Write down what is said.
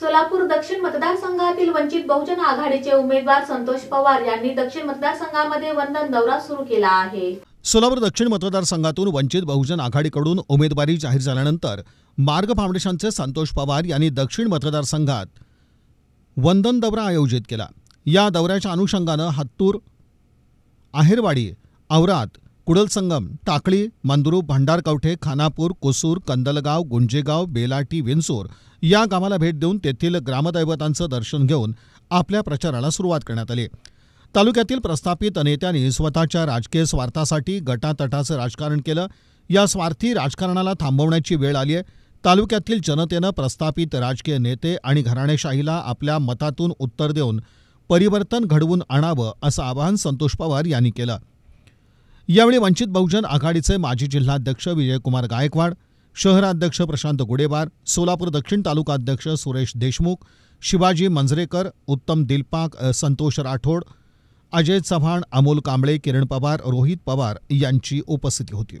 सोलापूर दक्षिण मतदारसंघातील वंचित बहुजन आघाडीचे उमेदवार संतोष पवार यांनी दक्षिण मतदारसंघामध्ये वंदन दौरा सुरू केला आहे सोलापूर दक्षिण मतदारसंघातून वंचित बहुजन आघाडीकडून उमेदवारी जाहीर झाल्यानंतर मार्ग फाउंडेशनचे संतोष पवार यांनी दक्षिण मतदारसंघात वंदन दौरा आयोजित केला या दौऱ्याच्या अनुषंगानं हत्तूर आहेरवाडी औरात कुडलसंगम टाकळी मंदरू भांडारकवठे खानापूर कोसूर कंदलगाव गुंजेगाव बेलाटी विंचूर या गावाला भेट देऊन तेथील ग्रामदैवतांचं दर्शन घेऊन आपल्या प्रचाराला सुरुवात करण्यात आली तालुक्यातील प्रस्थापित नेत्यांनी स्वतःच्या राजकीय स्वार्थासाठी गटातटाचं राजकारण केलं या स्वार्थी राजकारणाला थांबवण्याची वेळ आली आहे तालुक्यातील जनतेनं प्रस्थापित राजकीय नेते आणि घराणेशाहीला आपल्या मतातून उत्तर देऊन परिवर्तन घडवून आणावं असं आवाहन संतोष पवार यांनी केलं यावेळी वंचित बहुजन आघाडीचे माजी जिल्हाध्यक्ष विजयकुमार गायकवाड शहराध्यक्ष प्रशांत गुडेवार सोलापूर दक्षिण तालुकाध्यक्ष सुरेश देशमुख शिवाजी मंजरेकर उत्तम दिलपाक संतोष राठोड अजय चव्हाण अमोल कांबळे किरण पवार रोहित पवार यांची उपस्थिती होती